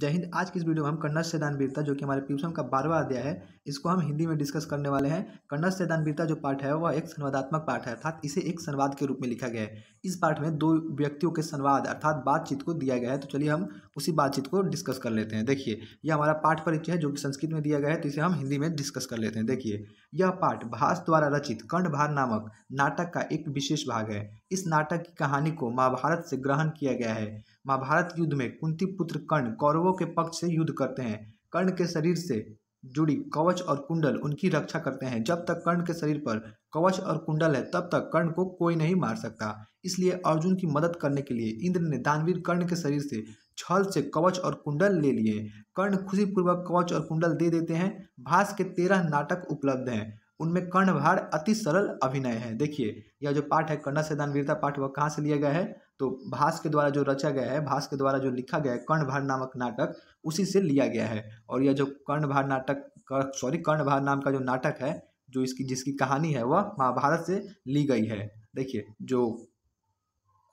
जय हिंद आज की इस वीडियो में हम कन्नड़ से दान वीरता जो कि हमारे पीयूषम का बारवा अध्याय है इसको हम हिंदी में डिस्कस करने वाले हैं कन्नड़ से वीरता जो पाठ है वह एक संवादात्मक पाठ है अर्थात इसे एक संवाद के रूप में लिखा गया है इस पाठ में दो व्यक्तियों के संवाद अर्थात बातचीत को दिया गया है तो चलिए हम उसी बातचीत को डिस्कस कर लेते हैं देखिए यह हमारा पाठ परिचय है जो कि संस्कृत में दिया गया है तो इसे हम हिंदी में डिस्कस कर लेते हैं देखिए यह पाठ भास द्वारा रचित भार नामक नाटक का एक विशेष भाग है इस नाटक की कहानी को महाभारत से ग्रहण किया गया है महाभारत युद्ध में कुंती पुत्र कर्ण कौरवों के पक्ष से युद्ध करते हैं कर्ण के शरीर से जुड़ी कवच और कुंडल उनकी रक्षा करते हैं जब तक कर्ण के शरीर पर कवच और कुंडल है तब तक कर्ण को कोई नहीं मार सकता इसलिए अर्जुन की मदद करने के लिए इंद्र ने दानवीर कर्ण के शरीर से छल से कवच और कुंडल ले लिए कर्ण खुशीपूर्वक कवच और कुंडल दे देते हैं भास के तेरह नाटक उपलब्ध हैं उनमें कर्ण भार अति सरल अभिनय है देखिए यह जो पाठ है कर्ण से दानवीरता पाठ वह कहाँ से लिया गया है तो भास के द्वारा जो रचा गया है भास के द्वारा जो लिखा गया है कर्णभार नामक नाटक उसी से लिया गया है और यह जो कर्णभार नाटक सॉरी कर्णभार नाम का जो नाटक है जो इसकी जिसकी कहानी है वह महाभारत से ली गई है देखिए जो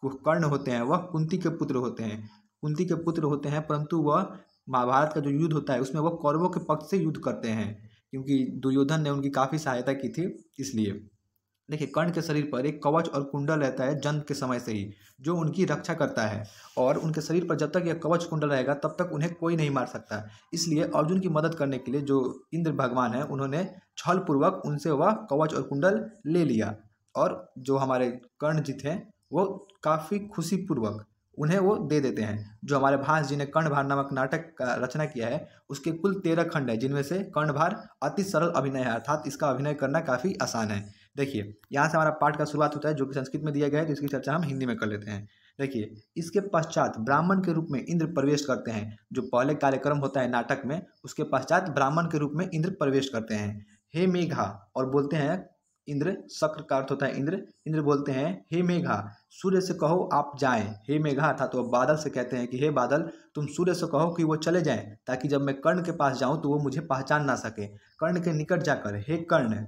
कर्ण होते हैं वह कुंती के पुत्र होते हैं कुंती के पुत्र होते हैं परंतु वह महाभारत का जो युद्ध होता है उसमें वह कौरवों के पक्ष से युद्ध करते हैं क्योंकि दुर्योधन ने उनकी काफ़ी सहायता की थी इसलिए देखिए कर्ण के शरीर पर एक कवच और कुंडल रहता है जन्म के समय से ही जो उनकी रक्षा करता है और उनके शरीर पर जब तक यह कवच कुंडल रहेगा तब तक उन्हें कोई नहीं मार सकता इसलिए अर्जुन की मदद करने के लिए जो इंद्र भगवान हैं उन्होंने छल पूर्वक उनसे वह कवच और कुंडल ले लिया और जो हमारे कर्ण जी थे वो काफ़ी खुशीपूर्वक उन्हें वो दे देते हैं जो हमारे भास जी ने कर्णभार नामक नाटक का रचना किया है उसके कुल तेरह खंड है जिनमें से कर्णभार अति सरल अभिनय है अर्थात इसका अभिनय करना काफ़ी आसान है देखिए यहाँ से हमारा पाठ का शुरुआत होता है जो कि संस्कृत में दिया गया है तो इसकी चर्चा हम हिंदी में कर लेते हैं देखिए इसके पश्चात ब्राह्मण के रूप में इंद्र प्रवेश करते हैं जो पहले कार्यक्रम होता है नाटक में उसके पश्चात ब्राह्मण के रूप में इंद्र प्रवेश करते हैं हे मेघा और बोलते हैं इंद्र शक्र का अर्थ होता है इंद्र इंद्र बोलते हैं हे मेघा सूर्य से कहो आप जाएं हे मेघा था तो बादल से कहते हैं कि हे बादल तुम सूर्य से कहो कि वो चले जाएं ताकि जब मैं कर्ण के पास जाऊं तो वो मुझे पहचान ना सके कर्ण के निकट जाकर हे कर्ण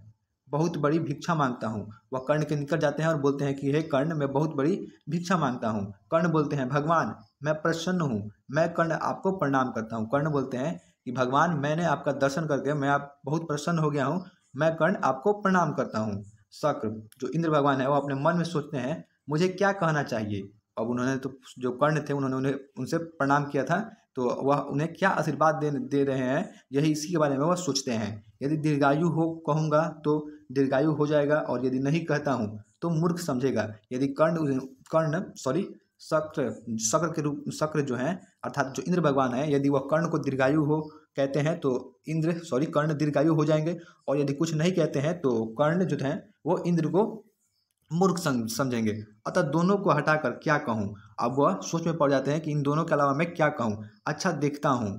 बहुत बड़ी भिक्षा मांगता हूँ वह कर्ण के निकट जाते हैं और बोलते हैं कि हे कर्ण मैं बहुत बड़ी भिक्षा मांगता हूँ कर्ण बोलते हैं भगवान मैं प्रसन्न हूँ मैं कर्ण आपको प्रणाम करता हूँ कर्ण बोलते हैं कि भगवान मैंने आपका दर्शन करके मैं आप बहुत प्रसन्न हो गया हूँ मैं कर्ण आपको प्रणाम करता हूँ शक्र जो इंद्र भगवान है वो अपने मन में सोचते हैं मुझे क्या कहना चाहिए अब उन्होंने तो जो कर्ण थे उन्होंने उन्हें उनसे प्रणाम किया था तो वह उन्हें क्या आशीर्वाद दे दे रहे हैं यही इसी के बारे में वह सोचते हैं यदि दीर्घायु हो कहूँगा तो दीर्घायु हो जाएगा और यदि नहीं कहता हूँ तो मूर्ख समझेगा यदि कर्ण कर्ण सॉरी शक्र शक्र के रूप शक्र जो हैं अर्थात जो इंद्र भगवान हैं यदि वह कर्ण को दीर्घायु हो कहते हैं तो इंद्र सॉरी कर्ण दीर्घायु हो जाएंगे और यदि कुछ नहीं कहते हैं तो कर्ण जो हैं वो इंद्र को मूर्ख समझेंगे अतः दोनों को हटाकर क्या कहूँ अब वह सोच में पड़ जाते हैं कि इन दोनों के अलावा मैं क्या कहूँ अच्छा देखता हूँ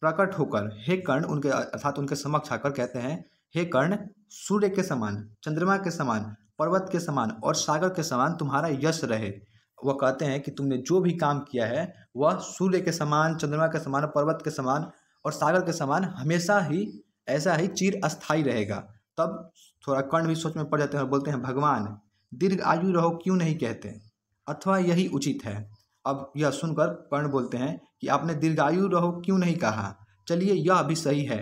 प्रकट होकर हे कर्ण उनके अर्थात उनके समक्ष आकर कहते हैं हे कर्ण सूर्य के समान चंद्रमा के समान पर्वत के समान और सागर के समान तुम्हारा यश रहे वह कहते हैं कि तुमने जो भी काम किया है वह सूर्य के समान चंद्रमा के समान पर्वत के समान और सागर के समान हमेशा ही ऐसा ही चिर अस्थायी रहेगा तब थोड़ा कर्ण भी सोच में पड़ जाते हैं और बोलते हैं भगवान दीर्घ आयु रहो क्यों नहीं कहते अथवा यही उचित है अब यह सुनकर कर्ण बोलते हैं कि आपने दीर्घायु रहो क्यों नहीं कहा चलिए यह भी सही है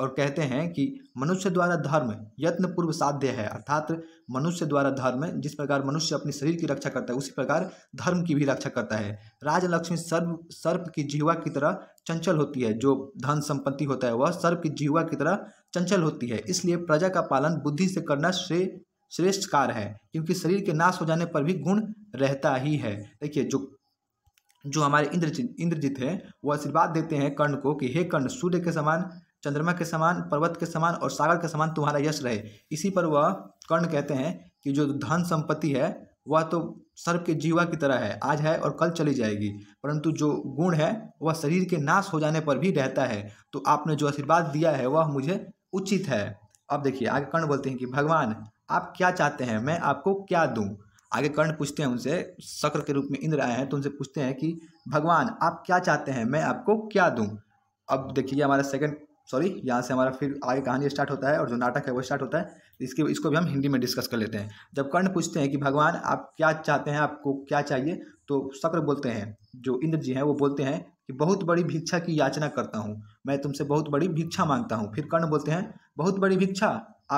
और कहते हैं कि मनुष्य द्वारा धर्म यत्न पूर्व साध्य है अर्थात मनुष्य द्वारा धर्म जिस प्रकार मनुष्य अपने शरीर की रक्षा करता है उसी प्रकार धर्म की भी रक्षा करता है राजलक्ष्मी सर्व सर्प की जीवा की तरह चंचल होती है जो धन संपत्ति होता है वह सर्प की जीवा की तरह चंचल होती है इसलिए प्रजा का पालन बुद्धि से करना श्रेय श्रेष्ठ कार्य है क्योंकि शरीर के नाश हो जाने पर भी गुण रहता ही है देखिए जो जो हमारे इंद्रजीत इंद्रजीत है वो आशीर्वाद देते हैं कर्ण को कि हे कर्ण सूर्य के समान चंद्रमा के समान पर्वत के समान और सागर के समान तुम्हारा यश रहे इसी पर वह कर्ण कहते हैं कि जो धन संपत्ति है वह तो सर्प के जीवा की तरह है आज है और कल चली जाएगी परंतु जो गुण है वह शरीर के नाश हो जाने पर भी रहता है तो आपने जो आशीर्वाद दिया है वह मुझे उचित है अब देखिए आगे कर्ण बोलते हैं कि भगवान आप क्या चाहते हैं मैं आपको क्या दूँ आगे कर्ण पूछते हैं उनसे शक्र के रूप में इंद्र आए हैं तो उनसे पूछते हैं कि भगवान आप क्या चाहते हैं मैं आपको क्या दूँ अब देखिए हमारा सेकंड सॉरी यहाँ से हमारा फिर आगे कहानी स्टार्ट होता है और जो नाटक है वो स्टार्ट होता है इसके इसको भी हम हिंदी में डिस्कस कर लेते हैं जब कर्ण पूछते हैं कि भगवान आप क्या चाहते हैं आपको क्या चाहिए तो शक्र बोलते हैं जो इंद्र जी हैं वो बोलते हैं कि बहुत बड़ी भिक्षा की याचना करता हूँ मैं तुमसे बहुत बड़ी भिक्षा मांगता हूँ फिर कर्ण बोलते हैं बहुत बड़ी भिक्षा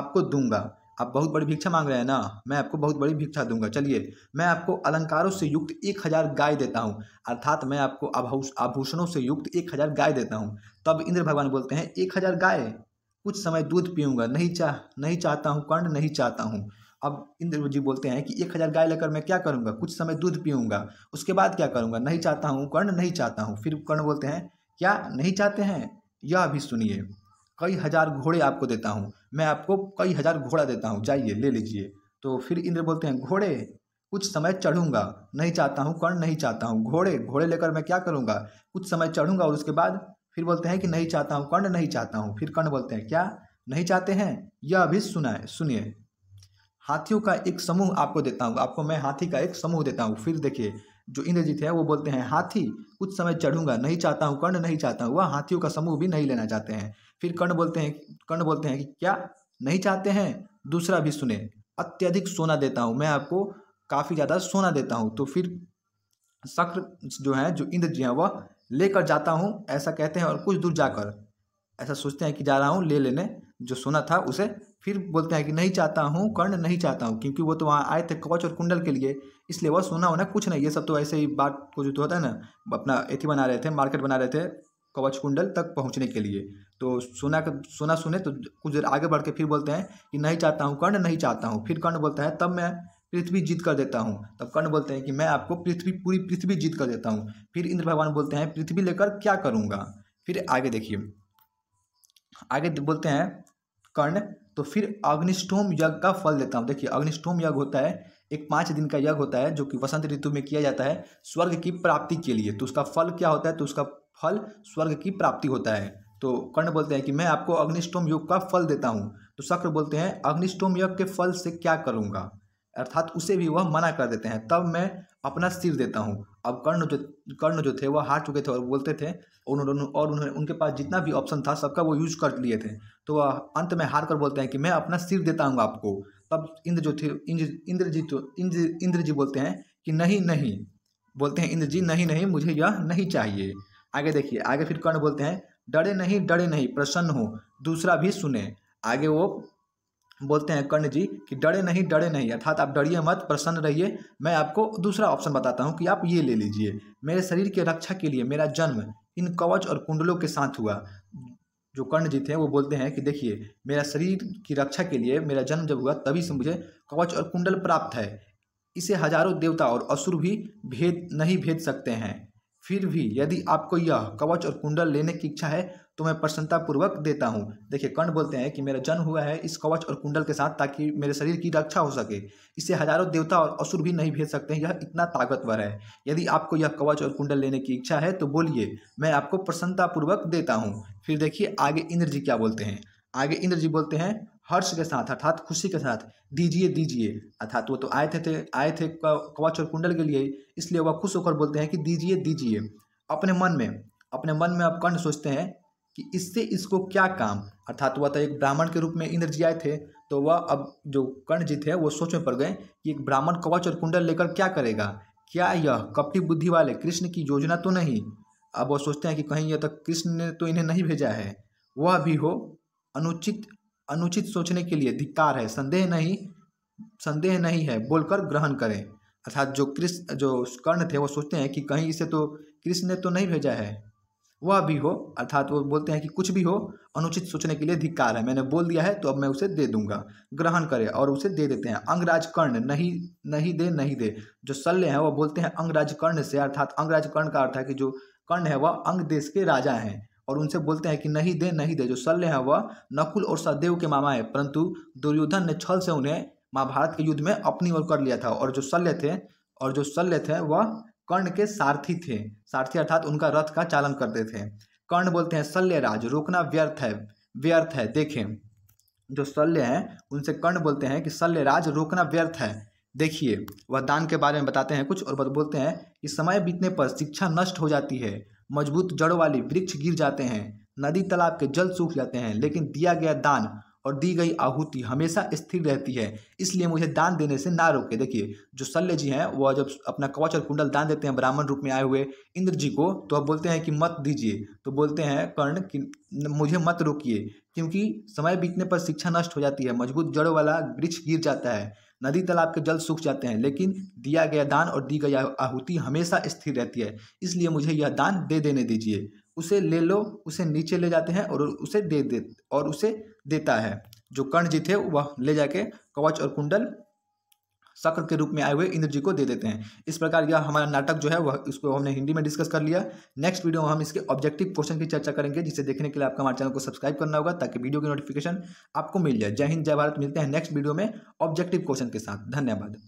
आपको दूंगा आप बहुत बड़ी भिक्षा मांग रहे हैं ना मैं आपको बहुत बड़ी भिक्षा दूंगा चलिए मैं आपको अलंकारों से युक्त एक हजार गाय देता हूँ अर्थात मैं आपको आभूषणों से युक्त एक हजार गाय देता हूँ तब इंद्र भगवान बोलते हैं एक हजार गाय कुछ समय दूध पीऊँगा नहीं चाह नहीं चाहता हूँ कर्ण नहीं चाहता हूँ अब इंद्र जी बोलते हैं कि एक हज़ार गाय लेकर मैं क्या करूँगा कुछ समय दूध पीऊँगा उसके बाद क्या करूँगा नहीं चाहता हूँ कर्ण नहीं चाहता हूँ फिर कर्ण बोलते हैं क्या नहीं चाहते हैं यह भी सुनिए कई हजार घोड़े आपको देता हूँ मैं आपको कई हजार घोड़ा देता हूँ जाइए ले लीजिए तो फिर इंद्र बोलते हैं घोड़े कुछ समय चढ़ूंगा नहीं चाहता हूँ कर्ण नहीं चाहता हूँ घोड़े घोड़े लेकर मैं क्या करूँगा कुछ समय चढ़ूंगा और उसके बाद फिर बोलते हैं कि नहीं चाहता हूँ कर्ण नहीं चाहता हूँ फिर कर्ण बोलते हैं क्या नहीं चाहते हैं यह अभी सुनाए सुनिए हाथियों का एक समूह आपको देता हूँ आपको मैं हाथी का एक समूह देता हूँ फिर देखिए जो इंद्रजीत है वो बोलते हैं हाथी कुछ समय चढ़ूंगा नहीं चाहता हूँ कर्ण नहीं चाहता हूँ वह हाथियों का समूह भी नहीं लेना चाहते हैं फिर कर्ण बोलते हैं कर्ण बोलते हैं कि क्या नहीं चाहते हैं दूसरा भी सुने अत्यधिक सोना देता हूँ मैं आपको काफ़ी ज़्यादा सोना देता हूँ तो फिर शक्र जो है जो इंद्र जी हैं वह लेकर जाता हूँ ऐसा कहते हैं और कुछ दूर जाकर ऐसा सोचते हैं कि जा रहा हूँ ले लेने जो सोना था उसे फिर बोलते हैं कि नहीं चाहता हूँ कर्ण नहीं चाहता हूँ क्योंकि वो तो वहाँ आए थे कवच और कुंडल के लिए इसलिए वह सोना होना कुछ नहीं ये सब तो ऐसे ही बात को जो होता है ना अपना एथी बना रहे थे मार्केट बना रहे थे कवच कुंडल तक पहुँचने के लिए तो सोना का सोना सुने तो कुछ देर आगे बढ़ के फिर बोलते हैं कि नहीं चाहता हूँ कर्ण नहीं चाहता हूँ फिर कर्ण बोलता है तब मैं पृथ्वी जीत कर देता हूँ तब कर्ण बोलते हैं कि मैं आपको पृथ्वी पूरी पृथ्वी जीत कर देता हूँ फिर इंद्र भगवान बोलते हैं पृथ्वी लेकर क्या करूँगा फिर आगे देखिए आगे बोलते हैं कर्ण तो फिर अग्निष्टोम यज्ञ का फल देता हूँ देखिए अग्निष्टोम यज्ञ होता है एक पाँच दिन का यज्ञ होता है जो कि वसंत ऋतु में किया जाता है स्वर्ग की प्राप्ति के लिए तो उसका फल क्या होता है तो उसका फल स्वर्ग की प्राप्ति होता है तो कर्ण बोलते हैं कि मैं आपको अग्निष्टोम योग का फल देता हूँ तो शक्र बोलते हैं अग्निष्टोम यज्ञ के फल से क्या करूँगा अर्थात उसे भी वह मना कर देते हैं तब मैं अपना सिर देता हूँ अब कर्ण जो कर्ण जो थे वह हार चुके थे और बोलते थे और उन्होंने और उन्होंने उनके पास जितना भी ऑप्शन था सबका वो यूज कर लिए थे तो वह अंत में हार कर बोलते हैं कि मैं अपना सिर देता हूँ आपको तब इंद्र जो थे इंद्र जी तो इंद्र इंद्र जी बोलते हैं कि नहीं नहीं बोलते हैं इंद्र जी नहीं नहीं मुझे यह नहीं चाहिए आगे देखिए आगे फिर कर्ण बोलते हैं डरे नहीं डरे नहीं प्रसन्न हो दूसरा भी सुने आगे वो बोलते हैं कर्ण जी कि डरे नहीं डरे नहीं अर्थात आप डरिए मत प्रसन्न रहिए मैं आपको दूसरा ऑप्शन बताता हूँ कि आप ये ले लीजिए मेरे शरीर की रक्षा के लिए मेरा जन्म इन कवच और कुंडलों के साथ हुआ जो कर्ण जी थे वो बोलते हैं कि देखिए मेरा शरीर की रक्षा के लिए मेरा जन्म जब हुआ तभी से मुझे कवच और कुंडल प्राप्त है इसे हजारों देवता और असुर भी भेद नहीं भेद सकते हैं फिर भी यदि आपको यह कवच और कुंडल लेने की इच्छा है तो मैं प्रसन्नतापूर्वक देता हूँ देखिए कर्ण बोलते हैं कि मेरा जन्म हुआ है इस कवच और कुंडल के साथ ताकि मेरे शरीर की रक्षा हो सके इसे हजारों देवता और असुर भी नहीं भेज सकते यह इतना ताकतवर है यदि आपको यह कवच और कुंडल लेने की इच्छा है तो बोलिए मैं आपको प्रसन्नतापूर्वक देता हूँ फिर देखिए आगे इंद्र जी क्या बोलते हैं आगे इंद्र जी बोलते हैं हर्ष के साथ अर्थात खुशी के साथ दीजिए दीजिए अर्थात वो तो आए थे, थे आए थे कवच और कुंडल के लिए इसलिए वह खुश होकर बोलते हैं कि दीजिए दीजिए अपने मन में अपने मन में आप कर्ण सोचते हैं कि इससे इसको क्या काम अर्थात वह तो एक ब्राह्मण के रूप में इंद्र जी आए थे तो वह अब जो कर्ण जी थे वो सोच में पड़ गए कि एक ब्राह्मण कवच और कुंडल लेकर क्या करेगा क्या यह कपटी बुद्धि वाले कृष्ण की योजना तो नहीं अब वो सोचते हैं कि कहीं यह तक तो कृष्ण ने तो इन्हें नहीं भेजा है वह भी हो अनुचित अनुचित सोचने के लिए धिक्कार है संदेह नहीं संदेह नहीं है बोलकर ग्रहण करें अर्थात जो कृष्ण जो कर्ण थे वो सोचते हैं कि कहीं इसे तो कृष्ण ने तो नहीं भेजा है वह भी हो अर्थात वो बोलते हैं कि कुछ भी हो अनुचित सोचने के लिए धिक्कार है मैंने बोल दिया है तो अब मैं उसे दे दूंगा ग्रहण करे और उसे दे देते हैं अंगराज कर्ण नहीं नहीं दे नहीं दे जो शल्य हैं वह बोलते हैं अंगराज कर्ण से अर्थात अंगराज कर्ण का अर्थ है कि जो कर्ण है वह अंग देश के राजा हैं और उनसे बोलते हैं कि नहीं दे नहीं दे जो शल्य है वह नकुल और सहदेव के मामा है परंतु दुर्योधन ने छल से उन्हें महाभारत के युद्ध में अपनी ओर कर लिया था और जो शल्य थे और जो शल्य थे वह कर्ण के सारथी थे सारथी अर्थात उनका रथ का चालन करते थे कर्ण बोलते हैं शल्य राज रोकना व्यर्थ है व्यर्थ है देखें जो शल्य हैं उनसे कर्ण बोलते हैं कि शल्य राज रोकना व्यर्थ है देखिए वह दान के बारे में बताते हैं कुछ और बोलते हैं कि समय बीतने पर शिक्षा नष्ट हो जाती है मजबूत जड़ों वाले वृक्ष गिर जाते हैं नदी तालाब के जल सूख जाते हैं लेकिन दिया गया दान और दी गई आहुति हमेशा स्थिर रहती है इसलिए मुझे दान देने से ना रोके देखिए जो शल्य जी हैं वह जब अपना कवच और कुंडल दान देते हैं ब्राह्मण रूप में आए हुए इंद्र जी को तो अब बोलते हैं कि मत दीजिए तो बोलते हैं कर्ण कि मुझे मत रोकिए क्योंकि समय बीतने पर शिक्षा नष्ट हो जाती है मजबूत जड़ों वाला वृक्ष गिर जाता है नदी तालाब के जल सूख जाते हैं लेकिन दिया गया दान और दी गई आहुति हमेशा स्थिर रहती है इसलिए मुझे यह दान दे देने दीजिए उसे ले लो उसे नीचे ले जाते हैं और उसे दे दे और उसे देता है जो कर्ण जी थे वह ले जाके कवच और कुंडल शक्र के रूप में आए हुए इंद्र जी को दे देते हैं इस प्रकार यह हमारा नाटक जो है वह इसको हमने हिंदी में डिस्कस कर लिया नेक्स्ट वीडियो में हम इसके ऑब्जेक्टिव क्वेश्चन की चर्चा करेंगे जिसे देखने के लिए आपका हमारे चैनल को सब्सक्राइब करना होगा ताकि वीडियो की नोटिफिकेशन आपको मिल जाए जय हिंद जय भारत मिलते हैं नेक्स्ट वीडियो में ऑब्जेक्टिव क्वेश्चन के साथ धन्यवाद